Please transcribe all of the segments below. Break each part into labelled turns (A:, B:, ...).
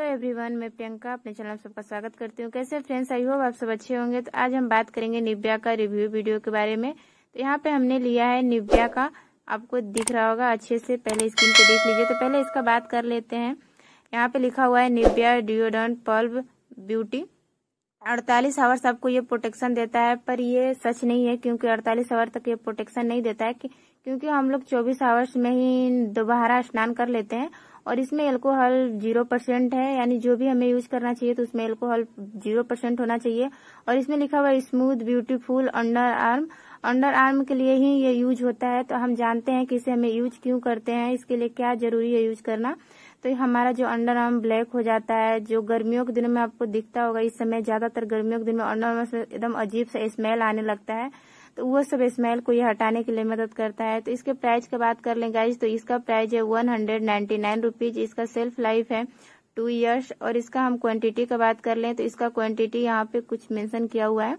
A: hello everyone मैं प्रियंका अपने channel सबका स्वागत करती हूँ कैसे फ्रेंड्स आई हो आप सब अच्छे होंगे तो आज हम बात करेंगे निव्या का रिव्यू वीडियो के बारे में तो यहाँ पे हमने लिया है निव्या का आपको दिख रहा होगा अच्छे से पहले स्क्रीन पे देख लीजिए तो पहले इसका बात कर लेते हैं यहाँ पे लिखा हुआ है निव्या डिओडन पल्ब ब्यूटी अड़तालीस आवर सबको ये प्रोटेक्शन देता है पर ये सच नहीं है क्योंकि अड़तालीस आवर तक ये प्रोटेक्शन नहीं देता है क्योंकि हम लोग चौबीस आवर्स में ही दोबारा स्नान कर लेते हैं और इसमें एल्कोहल जीरो परसेंट है यानी जो भी हमें यूज करना चाहिए तो उसमें एल्कोहल जीरो परसेंट होना चाहिए और इसमें लिखा हुआ smooth beautiful under arm under arm के लिए ही ये यूज होता है तो हम जानते हैं कि इसे हमें यूज क्यों करते हैं इसके लिए क्या जरूरी है यूज करना तो हमारा जो अंडर आर्म ब्लैक हो जाता है जो गर्मियों के दिनों में आपको दिखता होगा इस समय ज्यादातर गर्मियों के दिन में अंडर आर्म एकदम अजीब सा स्मेल आने लगता है तो वो सब स्मेल को ये हटाने के लिए मदद करता है तो इसके प्राइस की बात कर लें गाइज तो इसका प्राइस है one hundred ninety nine rupees इसका सेल्फ लाइफ है टू ईयर्स और इसका हम क्वांटिटी का बात कर लें तो इसका क्वांटिटी यहाँ पे कुछ मेंशन किया हुआ है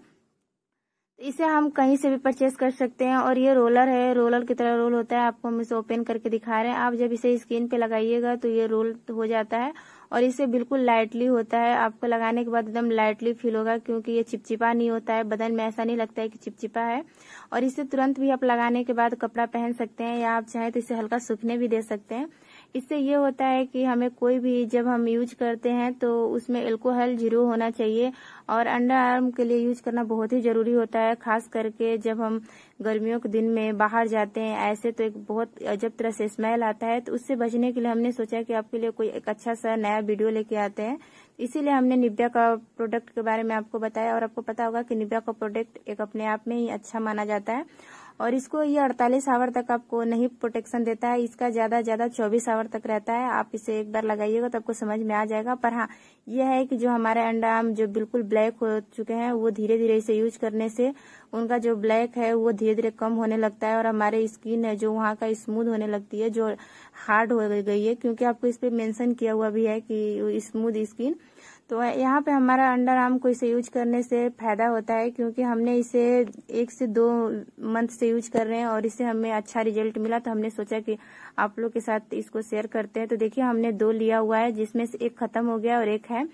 A: इसे हम कहीं से भी परचेस कर सकते हैं और ये रोलर है रोलर की तरह रोल होता है आपको हम इसे ओपन करके दिखा रहे हैं आप जब इसे स्किन पे लगाइएगा तो ये रोल हो जाता है और इसे बिल्कुल लाइटली होता है आपको लगाने के बाद एकदम लाइटली फील होगा क्योंकि ये चिपचिपा नहीं होता है बदन में ऐसा नहीं लगता है कि चिपचिपा है और इसे तुरंत भी आप लगाने के बाद कपड़ा पहन सकते हैं या आप चाहें तो इसे हल्का सूखने भी दे सकते हैं इससे ये होता है कि हमें कोई भी जब हम यूज करते हैं तो उसमें एल्कोहल जीरो होना चाहिए और अंडर आर्म के लिए यूज करना बहुत ही जरूरी होता है खास करके जब हम गर्मियों के दिन में बाहर जाते हैं ऐसे तो एक बहुत अजब तरह से स्मेल आता है तो उससे बचने के लिए हमने सोचा कि आपके लिए कोई एक अच्छा सा नया वीडियो लेके आते हैं इसीलिए हमने निब्या का प्रोडक्ट के बारे में आपको बताया और आपको पता होगा कि निब्या का प्रोडक्ट एक अपने आप में ही अच्छा माना जाता है और इसको ये अड़तालीस आवर तक आपको नहीं प्रोटेक्शन देता है इसका ज़्यादा ज़्यादा चौबीस आवर तक रहता है आप इसे एक बार लगाइएगा तो आपको समझ में आ जाएगा पर हाँ यह है कि जो हमारे अंडा जो बिल्कुल ब्लैक हो चुके हैं वो धीरे धीरे इसे यूज करने से उनका जो ब्लैक है वो धीरे धीरे कम होने लगता है और हमारे स्किन है जो वहाँ का स्मूथ होने लगती है जो हार्ड हो गई है क्योंकि आपको इस पर मेंशन किया हुआ भी है कि स्मूथ स्किन तो यहाँ पे हमारा अंडर आर्म को इसे यूज करने से फायदा होता है क्योंकि हमने इसे एक से दो मंथ से यूज कर रहे हैं और इसे हमें अच्छा रिजल्ट मिला तो हमने सोचा कि आप लोग के साथ इसको शेयर करते हैं तो देखिए हमने दो लिया हुआ है जिसमें से एक खत्म हो गया और एक है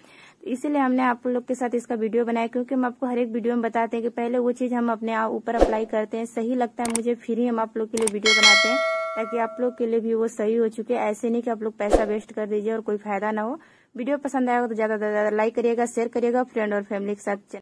A: इसीलिए हमने आप लोग के साथ इसका वीडियो बनाया क्योंकि हम आपको हर एक वीडियो में बताते हैं कि पहले वो चीज़ हम अपने ऊपर अप्लाई करते हैं सही लगता है मुझे फिर ही हम आप लोग के लिए वीडियो बनाते हैं ताकि आप लोग के लिए भी वो सही हो चुके ऐसे नहीं कि आप लोग पैसा वेस्ट कर दीजिए और कोई फायदा ना हो वीडियो पसंद आएगा तो ज्यादा से ज्यादा लाइक करिएगा शेयर करिएगा फ्रेंड और फैमिली के साथ